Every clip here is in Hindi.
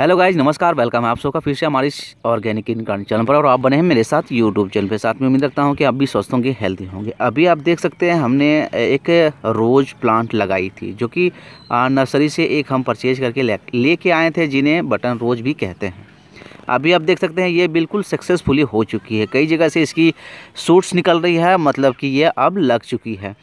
हेलो गाइज नमस्कार वेलकम है आप सबका फिर से हमारे ऑर्गेनिक इनकान चैनल पर और आप बने हैं मेरे साथ यूट्यूब चैनल पे साथ में उम्मीद रखता हूँ कि आप भी स्वस्थ होंगे हेल्दी होंगे अभी आप देख सकते हैं हमने एक रोज़ प्लांट लगाई थी जो कि नर्सरी से एक हम परचेज करके ले लेके आए थे जिन्हें बटन रोज़ भी कहते हैं अभी आप देख सकते हैं ये बिल्कुल सक्सेसफुली हो चुकी है कई जगह से इसकी सूट्स निकल रही है मतलब कि ये अब लग चुकी है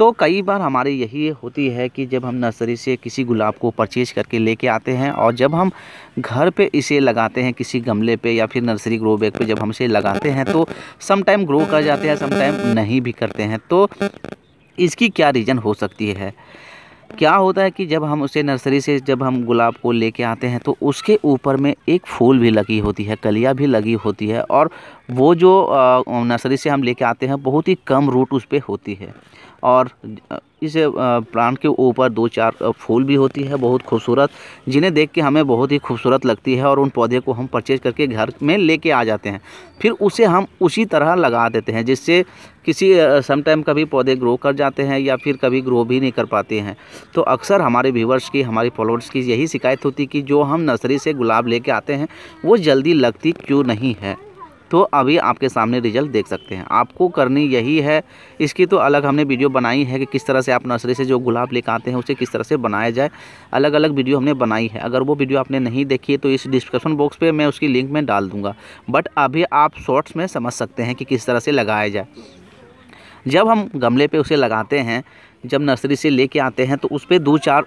तो कई बार हमारी यही होती है कि जब हम नर्सरी से किसी गुलाब को परचेज़ करके लेके आते हैं और जब हम घर पे इसे लगाते हैं किसी गमले पे या फिर नर्सरी ग्रो बैग पे जब हम इसे लगाते हैं तो समटाइम ग्रो कर जाते हैं समटाइम नहीं भी करते हैं तो इसकी क्या रीज़न हो सकती है क्या होता है कि जब हम उसे नर्सरी से जब हम गुलाब को लेके आते हैं तो उसके ऊपर में एक फूल भी लगी होती है कलिया भी लगी होती है और वो जो नर्सरी से हम लेके आते हैं बहुत ही कम रूट उस पर होती है और इस प्लांट के ऊपर दो चार फूल भी होती है बहुत खूबसूरत जिन्हें देख के हमें बहुत ही खूबसूरत लगती है और उन पौधे को हम परचेज करके घर में लेके आ जाते हैं फिर उसे हम उसी तरह लगा देते हैं जिससे किसी समटाइम कभी पौधे ग्रो कर जाते हैं या फिर कभी ग्रो भी नहीं कर पाते हैं तो अक्सर हमारे व्यूवर्स की हमारी फॉलोअर्स की यही शिकायत होती कि जो हम नर्सरी से गुलाब ले आते हैं वो जल्दी लगती क्यों नहीं है तो अभी आपके सामने रिजल्ट देख सकते हैं आपको करनी यही है इसकी तो अलग हमने वीडियो बनाई है कि किस तरह से आप नर्सरी से जो गुलाब लेकर आते हैं उसे किस तरह से बनाया जाए अलग अलग वीडियो हमने बनाई है अगर वो वीडियो आपने नहीं देखी है तो इस डिस्क्रिप्शन बॉक्स पर मैं उसकी लिंक में डाल दूँगा बट अभी आप शॉर्ट्स में समझ सकते हैं कि किस तरह से लगाया जाए जब हम गमले पे उसे लगाते हैं जब नर्सरी से लेके आते हैं तो उस पर दो चार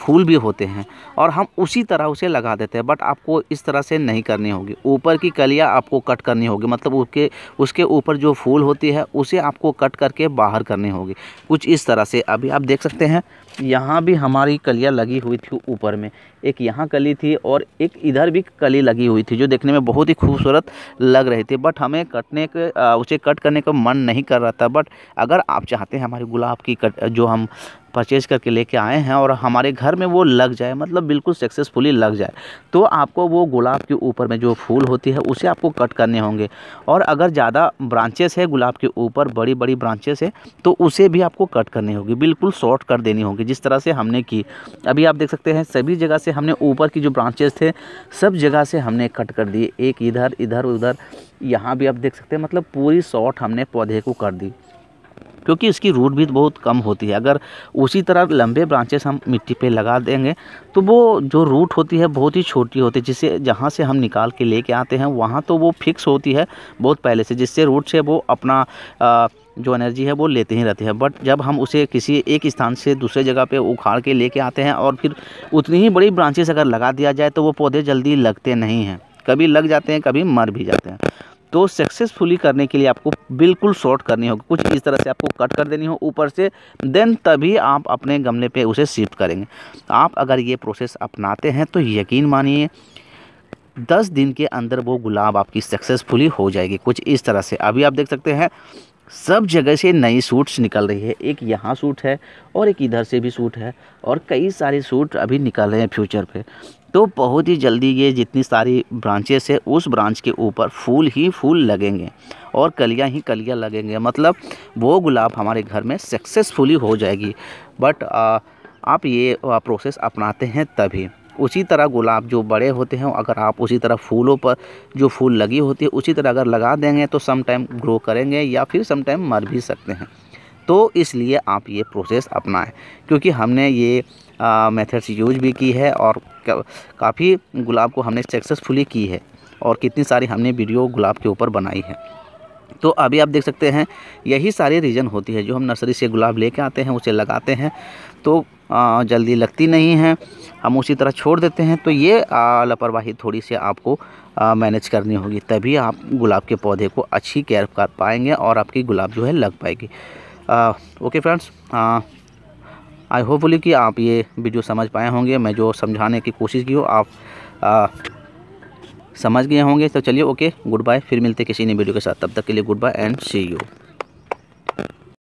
फूल भी होते हैं और हम उसी तरह उसे लगा देते हैं बट आपको इस तरह से नहीं करनी होगी ऊपर की कलियाँ आपको कट करनी होगी मतलब उसके उसके ऊपर जो फूल होती है उसे आपको कट करके बाहर करनी होगी कुछ इस तरह से अभी आप देख सकते हैं यहाँ भी हमारी कलियाँ लगी हुई थी ऊपर में एक यहाँ कली थी और एक इधर भी कली लगी हुई थी जो देखने में बहुत ही खूबसूरत लग रही थी बट हमें कटने के उसे कट करने का मन नहीं कर रहा था बट अगर आप चाहते हैं हमारे गुलाब की कट जो हम परचेज़ करके लेके आए हैं और हमारे घर में वो लग जाए मतलब बिल्कुल सक्सेसफुली लग जाए तो आपको वो गुलाब के ऊपर में जो फूल होती है उसे आपको कट करने होंगे और अगर ज़्यादा ब्रांचेस है गुलाब के ऊपर बड़ी बड़ी ब्रांचेस है तो उसे भी आपको कट करनी होगी बिल्कुल शॉर्ट कर देनी होगी जिस तरह से हमने की अभी आप देख सकते हैं सभी जगह से हमने ऊपर की जो ब्रांचेस थे सब जगह से हमने कट कर दिए एक इधर इधर उधर यहाँ भी आप देख सकते हैं मतलब पूरी शॉर्ट हमने पौधे को कर दी क्योंकि इसकी रूट भी बहुत कम होती है अगर उसी तरह लंबे ब्रांचेस हम मिट्टी पे लगा देंगे तो वो जो रूट होती है बहुत ही छोटी होती है जिसे जहाँ से हम निकाल के लेके आते हैं वहाँ तो वो फिक्स होती है बहुत पहले से जिससे रूट से वो अपना आ, जो एनर्जी है वो लेते ही रहते हैं बट जब हम उसे किसी एक स्थान से दूसरे जगह पे उखाड़ के लेके आते हैं और फिर उतनी ही बड़ी ब्रांचेस अगर लगा दिया जाए तो वो पौधे जल्दी लगते नहीं हैं कभी लग जाते हैं कभी मर भी जाते हैं तो सक्सेसफुली करने के लिए आपको बिल्कुल शॉर्ट करनी होगी कुछ इस तरह से आपको कट कर देनी हो ऊपर से देन तभी आप अपने गमले पे उसे शिफ्ट करेंगे आप अगर ये प्रोसेस अपनाते हैं तो यकीन मानिए दस दिन के अंदर वो गुलाब आपकी सक्सेसफुली हो जाएगी कुछ इस तरह से अभी आप देख सकते हैं सब जगह से नई सूट्स निकल रही है एक यहाँ सूट है और एक इधर से भी सूट है और कई सारे सूट अभी निकल रहे हैं फ्यूचर पे तो बहुत ही जल्दी ये जितनी सारी ब्रांचेस है उस ब्रांच के ऊपर फूल ही फूल लगेंगे और कलियां ही कलियां लगेंगे मतलब वो गुलाब हमारे घर में सक्सेसफुली हो जाएगी बट आ, आप ये प्रोसेस अपनाते हैं तभी उसी तरह गुलाब जो बड़े होते हैं अगर आप उसी तरह फूलों पर जो फूल लगी होती है उसी तरह अगर लगा देंगे तो समाइम ग्रो करेंगे या फिर समाइम मर भी सकते हैं तो इसलिए आप ये प्रोसेस अपनाएं क्योंकि हमने ये मेथड्स यूज भी की है और काफ़ी गुलाब को हमने सक्सेसफुली की है और कितनी सारी हमने वीडियो गुलाब के ऊपर बनाई है तो अभी आप देख सकते हैं यही सारी रीज़न होती है जो हम नर्सरी से गुलाब लेके आते हैं उसे लगाते हैं तो जल्दी लगती नहीं है हम उसी तरह छोड़ देते हैं तो ये लापरवाही थोड़ी सी आपको मैनेज करनी होगी तभी आप गुलाब के पौधे को अच्छी केयर कर पाएंगे और आपकी गुलाब जो है लग पाएगी ओके फ्रेंड्स आई होपफुली कि आप ये वीडियो समझ पाए होंगे मैं जो समझाने की कोशिश की हूँ आप आ, समझ गए होंगे तो चलिए ओके गुड बाय फिर मिलते किसी नई वीडियो के साथ तब तक के लिए goodbye and see you